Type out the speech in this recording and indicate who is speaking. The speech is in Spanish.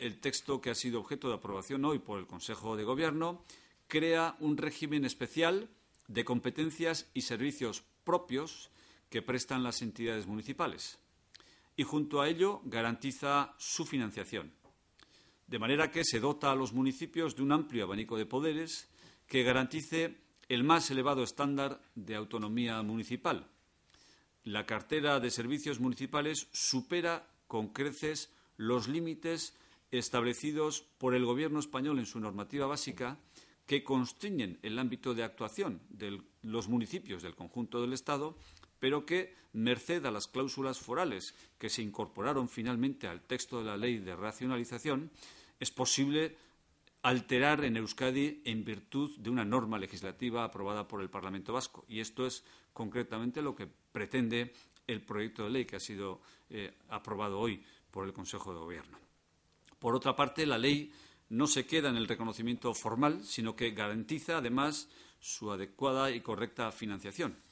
Speaker 1: el texto que ha sido objeto de aprobación hoy por el Consejo de Gobierno crea un régimen especial de competencias y servicios propios que prestan las entidades municipales y junto a ello garantiza su financiación. De manera que se dota a los municipios de un amplio abanico de poderes que garantice el más elevado estándar de autonomía municipal. La cartera de servicios municipales supera con creces los límites establecidos por el Gobierno español en su normativa básica que constriñen el ámbito de actuación de los municipios del conjunto del Estado, pero que, merced a las cláusulas forales que se incorporaron finalmente al texto de la Ley de Racionalización, es posible alterar en Euskadi en virtud de una norma legislativa aprobada por el Parlamento Vasco. Y esto es concretamente lo que pretende el proyecto de ley que ha sido eh, aprobado hoy por el Consejo de Gobierno. Por otra parte, la ley no se queda en el reconocimiento formal, sino que garantiza, además, su adecuada y correcta financiación.